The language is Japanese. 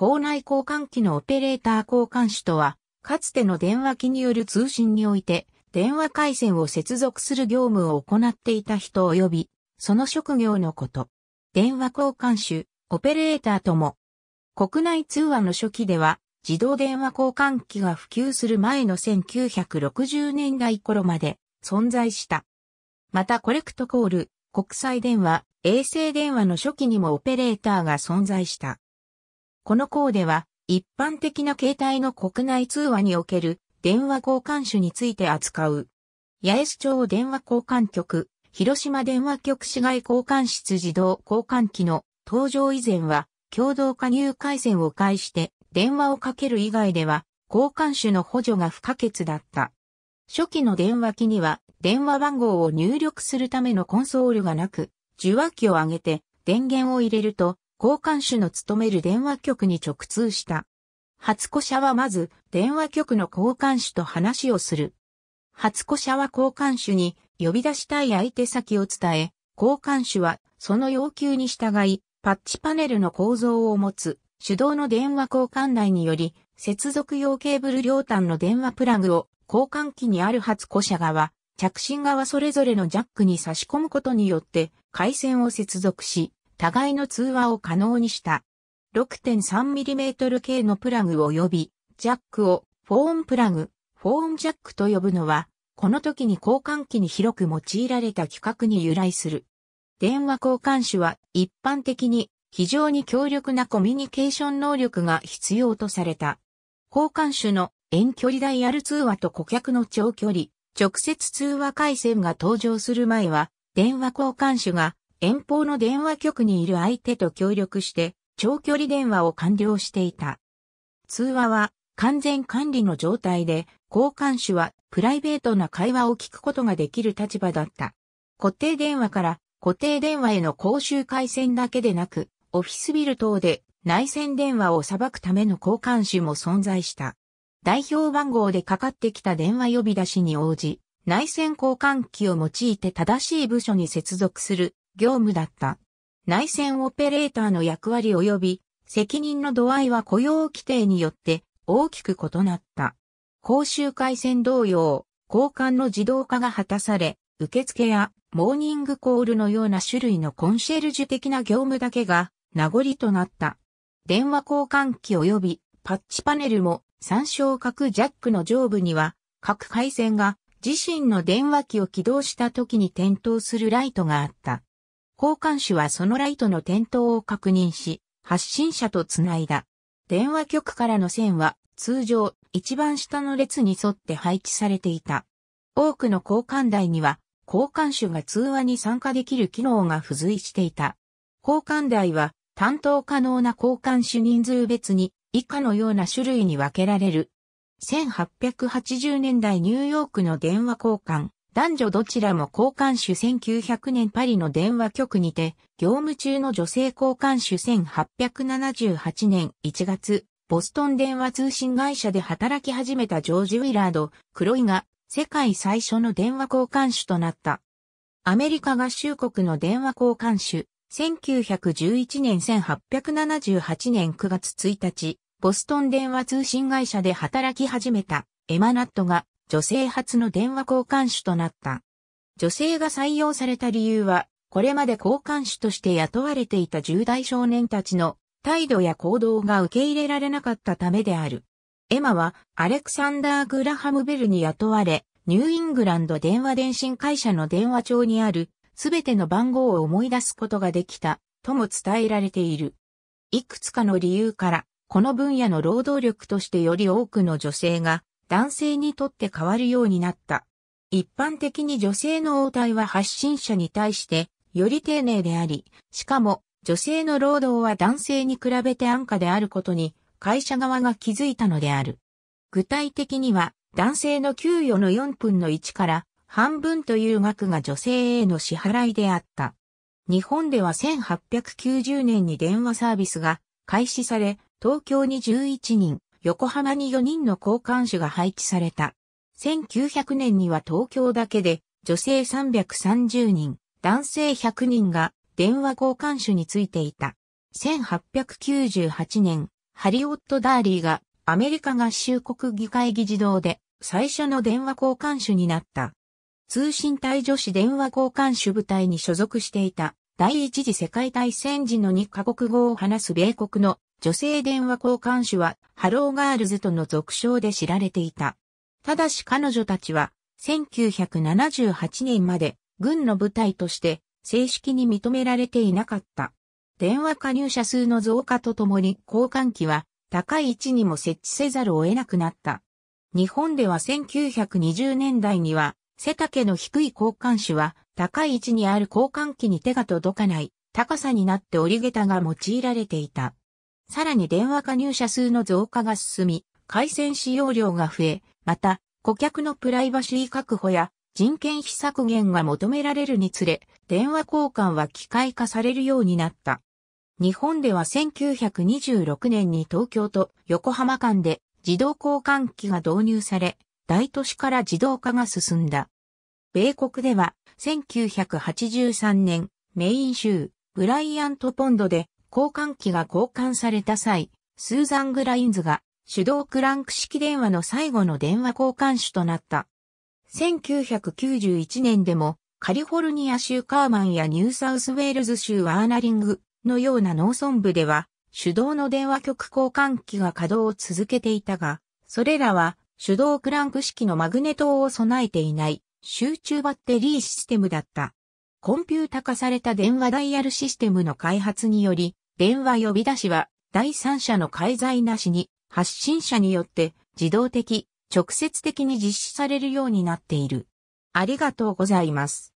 校内交換機のオペレーター交換手とは、かつての電話機による通信において、電話回線を接続する業務を行っていた人及び、その職業のこと。電話交換手、オペレーターとも。国内通話の初期では、自動電話交換機が普及する前の1960年代頃まで存在した。またコレクトコール、国際電話、衛星電話の初期にもオペレーターが存在した。この項では、一般的な携帯の国内通話における電話交換手について扱う。八重洲町電話交換局、広島電話局市外交換室自動交換機の登場以前は、共同加入回線を介して電話をかける以外では、交換手の補助が不可欠だった。初期の電話機には、電話番号を入力するためのコンソールがなく、受話器を上げて電源を入れると、交換手の務める電話局に直通した。初子社はまず電話局の交換手と話をする。初子社は交換手に呼び出したい相手先を伝え、交換手はその要求に従い、パッチパネルの構造を持つ手動の電話交換台により、接続用ケーブル両端の電話プラグを交換機にある初古車側、着信側それぞれのジャックに差し込むことによって回線を接続し、互いの通話を可能にした。6.3mm 系のプラグを呼び、ジャックをフォーンプラグ、フォーンジャックと呼ぶのは、この時に交換機に広く用いられた規格に由来する。電話交換手は一般的に非常に強力なコミュニケーション能力が必要とされた。交換手の遠距離ダイヤル通話と顧客の長距離、直接通話回線が登場する前は、電話交換手が遠方の電話局にいる相手と協力して長距離電話を完了していた。通話は完全管理の状態で、交換手はプライベートな会話を聞くことができる立場だった。固定電話から固定電話への公衆回線だけでなく、オフィスビル等で内線電話を裁くための交換手も存在した。代表番号でかかってきた電話呼び出しに応じ、内線交換機を用いて正しい部署に接続する業務だった。内戦オペレーターの役割及び責任の度合いは雇用規定によって大きく異なった。講習回線同様、交換の自動化が果たされ、受付やモーニングコールのような種類のコンシェルジュ的な業務だけが名残となった。電話交換機及びパッチパネルも参照各ジャックの上部には各回線が自身の電話機を起動した時に点灯するライトがあった。交換手はそのライトの点灯を確認し、発信者とつないだ。電話局からの線は通常一番下の列に沿って配置されていた。多くの交換台には交換手が通話に参加できる機能が付随していた。交換台は担当可能な交換手人数別に以下のような種類に分けられる。1880年代ニューヨークの電話交換、男女どちらも交換手1900年パリの電話局にて、業務中の女性交換手1878年1月、ボストン電話通信会社で働き始めたジョージ・ウィラード・クロイが世界最初の電話交換手となった。アメリカ合衆国の電話交換手、1911年1878年9月1日、ボストン電話通信会社で働き始めたエマナットが女性初の電話交換手となった。女性が採用された理由は、これまで交換手として雇われていた10代少年たちの態度や行動が受け入れられなかったためである。エマはアレクサンダー・グラハム・ベルに雇われ、ニューイングランド電話電信会社の電話帳にあるすべての番号を思い出すことができたとも伝えられている。いくつかの理由から、この分野の労働力としてより多くの女性が男性にとって変わるようになった。一般的に女性の応対は発信者に対してより丁寧であり、しかも女性の労働は男性に比べて安価であることに会社側が気づいたのである。具体的には男性の給与の4分の1から半分という額が女性への支払いであった。日本では1890年に電話サービスが開始され、東京に11人、横浜に4人の交換手が配置された。1900年には東京だけで女性330人、男性100人が電話交換手についていた。1898年、ハリオット・ダーリーがアメリカ合衆国議会議事堂で最初の電話交換手になった。通信隊女子電話交換手部隊に所属していた第一次世界大戦時の2カ国語を話す米国の女性電話交換手はハローガールズとの俗称で知られていた。ただし彼女たちは1978年まで軍の部隊として正式に認められていなかった。電話加入者数の増加とともに交換機は高い位置にも設置せざるを得なくなった。日本では1920年代には背丈の低い交換手は高い位置にある交換機に手が届かない高さになって折り下が用いられていた。さらに電話加入者数の増加が進み、回線使用量が増え、また、顧客のプライバシー確保や人件費削減が求められるにつれ、電話交換は機械化されるようになった。日本では1926年に東京と横浜間で自動交換機が導入され、大都市から自動化が進んだ。米国では1983年、メイン州、ブライアントポンドで交換機が交換された際、スーザン・グラインズが手動クランク式電話の最後の電話交換手となった。1991年でもカリフォルニア州カーマンやニューサウスウェールズ州ワーナリングのような農村部では手動の電話局交換機が稼働を続けていたが、それらは手動クランク式のマグネトを備えていない集中バッテリーシステムだった。コンピュータ化された電話ダイヤルシステムの開発により、電話呼び出しは第三者の介在なしに発信者によって自動的、直接的に実施されるようになっている。ありがとうございます。